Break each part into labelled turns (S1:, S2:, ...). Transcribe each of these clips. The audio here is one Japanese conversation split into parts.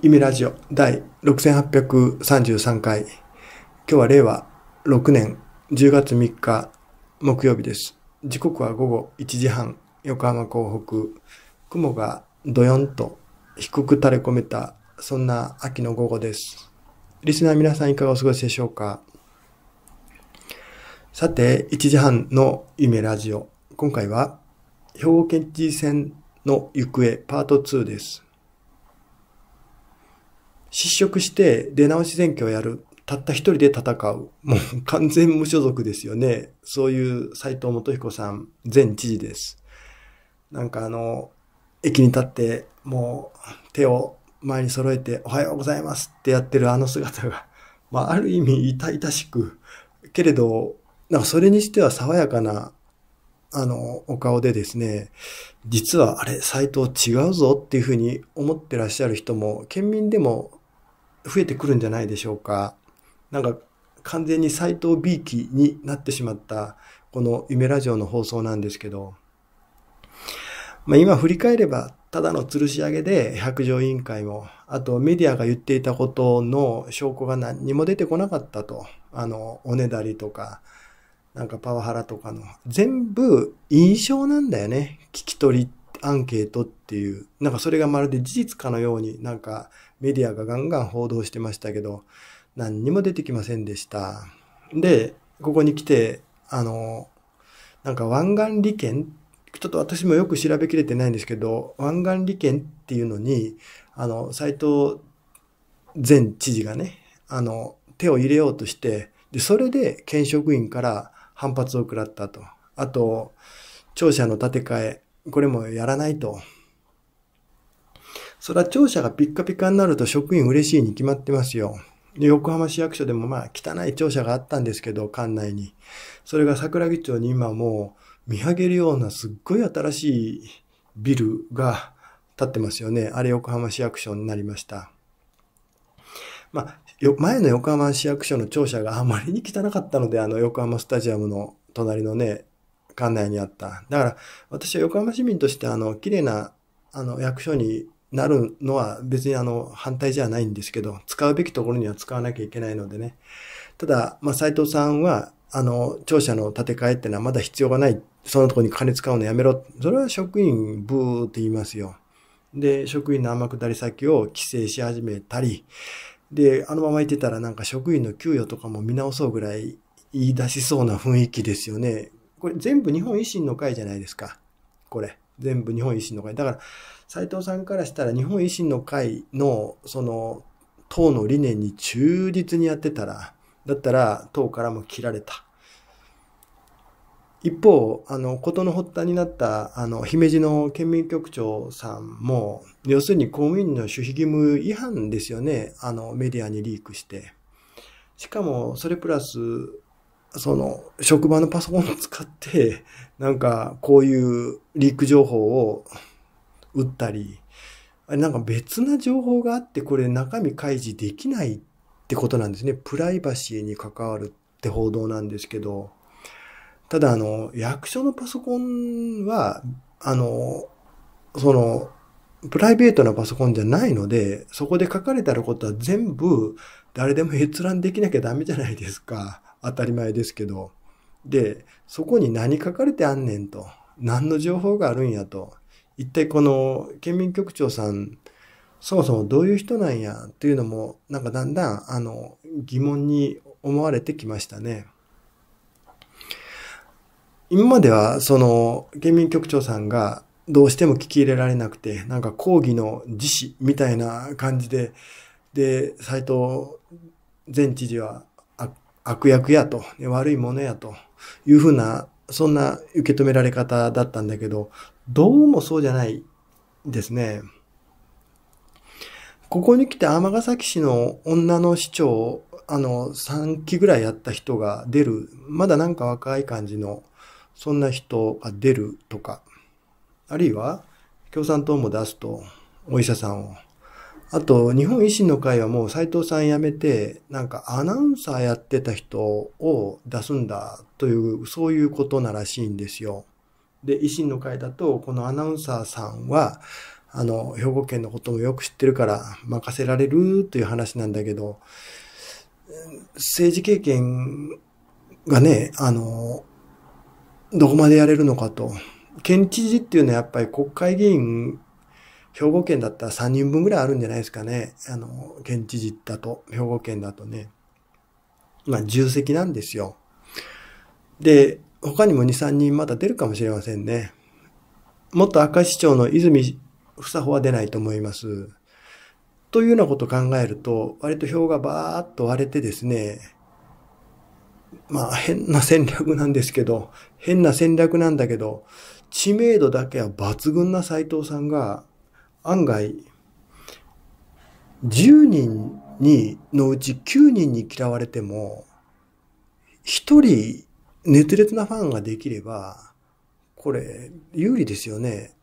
S1: 夢ラジオ第6833回。今日は令和6年10月3日木曜日です。時刻は午後1時半、横浜港北。雲がどよんと低く垂れ込めた、そんな秋の午後です。リスナー皆さんいかがお過ごしでしょうかさて、1時半の夢ラジオ。今回は、兵庫県知事選の行方パート2です。失職して出直し選挙をやる。たった一人で戦う。もう完全無所属ですよね。そういう斎藤元彦さん、前知事です。なんかあの、駅に立って、もう手を前に揃えて、おはようございますってやってるあの姿が、まあある意味痛々しく、けれど、なんかそれにしては爽やかな、あの、お顔でですね、実はあれ、斎藤違うぞっていうふうに思ってらっしゃる人も、県民でも増えてくるんじゃないでしょうか。なんか完全に斎藤 B 期になってしまったこの夢ラジオの放送なんですけど、まあ、今振り返ればただの吊るし上げで百条委員会も、あとメディアが言っていたことの証拠が何にも出てこなかったと。あの、おねだりとか、なんかパワハラとかの。全部印象なんだよね。聞き取り、アンケートっていう。なんかそれがまるで事実かのように、なんかメディアがガンガン報道してましたけど、何にも出てきませんでした。で、ここに来て、あの、なんか湾岸利権、ちょっと私もよく調べきれてないんですけど、湾岸利権っていうのに、あの、斎藤前知事がね、あの、手を入れようとして、で、それで県職員から反発を食らったと。あと、庁舎の建て替え、これもやらないと。それは庁舎がピッカピカになると職員嬉しいに決まってますよ。で、横浜市役所でもまあ汚い庁舎があったんですけど、館内に。それが桜木町に今もう見上げるようなすっごい新しいビルが建ってますよね。あれ横浜市役所になりました。まあ、よ前の横浜市役所の庁舎があまりに汚かったので、あの横浜スタジアムの隣のね、館内にあった。だから、私は横浜市民としてあの、綺麗なあの役所になるのは別にあの反対じゃないんですけど、使うべきところには使わなきゃいけないのでね。ただ、まあ、斎藤さんは、あの、庁舎の建て替えってのはまだ必要がない。そのとこに金使うのやめろ。それは職員ブーって言いますよ。で、職員の天下り先を規制し始めたり、で、あのままってたらなんか職員の給与とかも見直そうぐらい言い出しそうな雰囲気ですよね。これ全部日本維新の会じゃないですか。これ。全部日本維新の会。だから、斎藤さんからしたら日本維新の会の、その、党の理念に忠実にやってたら、だったら党からも切られた。一方、あの、ことの発端になった、あの、姫路の県民局長さんも、要するに公務員の守秘義務違反ですよね。あの、メディアにリークして。しかも、それプラス、その、職場のパソコンを使って、なんか、こういうリーク情報を打ったり、あれなんか別な情報があって、これ中身開示できないってことなんですね。プライバシーに関わるって報道なんですけど、ただあの、役所のパソコンは、あの、その、プライベートなパソコンじゃないので、そこで書かれてあることは全部誰でも閲覧できなきゃダメじゃないですか。当たり前ですけど、で、そこに何書かれてあんねんと、何の情報があるんやと、一体この県民局長さん、そもそもどういう人なんやっていうのも、なんかだんだん、あの、疑問に思われてきましたね。今までは、その、県民局長さんがどうしても聞き入れられなくて、なんか抗議の自死みたいな感じで、で、斎藤前知事は悪役やと、悪いものやというふうな、そんな受け止められ方だったんだけど、どうもそうじゃないですね。ここに来て尼崎市の女の市長、あの、3期ぐらいやった人が出る、まだなんか若い感じの、そんな人が出るとか、あるいは共産党も出すと、お医者さんを。あと、日本維新の会はもう斎藤さん辞めて、なんかアナウンサーやってた人を出すんだという、そういうことならしいんですよ。で、維新の会だと、このアナウンサーさんは、あの、兵庫県のこともよく知ってるから任せられるという話なんだけど、政治経験がね、あの、どこまでやれるのかと。県知事っていうのはやっぱり国会議員兵庫県だったら3人分ぐらいあるんじゃないですかね。あの、県知事だと、兵庫県だとね。まあ、重責なんですよ。で、他にも2、3人まだ出るかもしれませんね。もっと赤市長の泉房穂は出ないと思います。というようなことを考えると、割と票がばーっと割れてですね、まあ変な戦略なんですけど、変な戦略なんだけど、知名度だけは抜群な斎藤さんが案外、10人に、のうち9人に嫌われても、1人熱烈なファンができれば、これ、有利ですよね。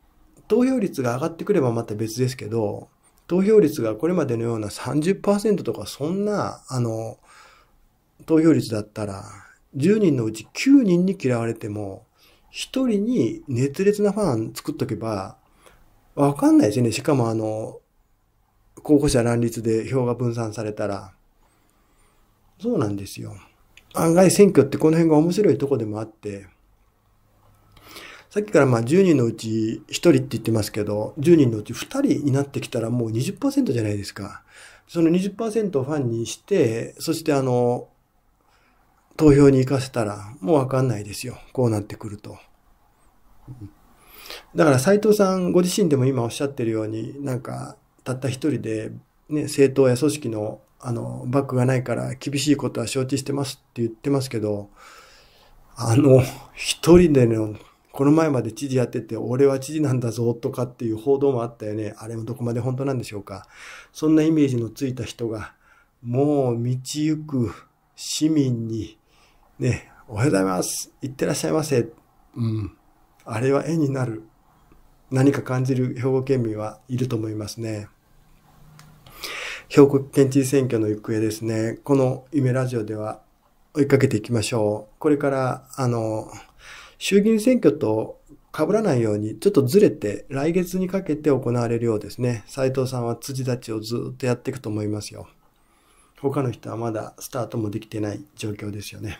S1: 投票率が上がってくればまた別ですけど、投票率がこれまでのような30%とかそんな、あの、投票率だったら、10人のうち9人に嫌われても、1人に熱烈なファン作っとけば、わかんないですよね。しかもあの、候補者乱立で票が分散されたら。そうなんですよ。案外選挙ってこの辺が面白いとこでもあって、さっきからまあ10人のうち1人って言ってますけど、10人のうち2人になってきたらもう20%じゃないですか。その20%をファンにして、そしてあの、投票に行かせたらもうわかんないですよ。こうなってくると。うんだから斎藤さんご自身でも今おっしゃってるように、なんか、たった一人で、ね、政党や組織の、あの、バックがないから厳しいことは承知してますって言ってますけど、あの、一人での、この前まで知事やってて、俺は知事なんだぞとかっていう報道もあったよね。あれもどこまで本当なんでしょうか。そんなイメージのついた人が、もう道行く市民に、ね、おはようございます。行ってらっしゃいませ。うん。あれは絵になる。何か感じる兵庫県民はいると思いますね。兵庫県知事選挙の行方ですね。この夢ラジオでは追いかけていきましょう。これから、あの、衆議院選挙と被らないようにちょっとずれて来月にかけて行われるようですね。斉藤さんは辻立ちをずっとやっていくと思いますよ。他の人はまだスタートもできてない状況ですよね。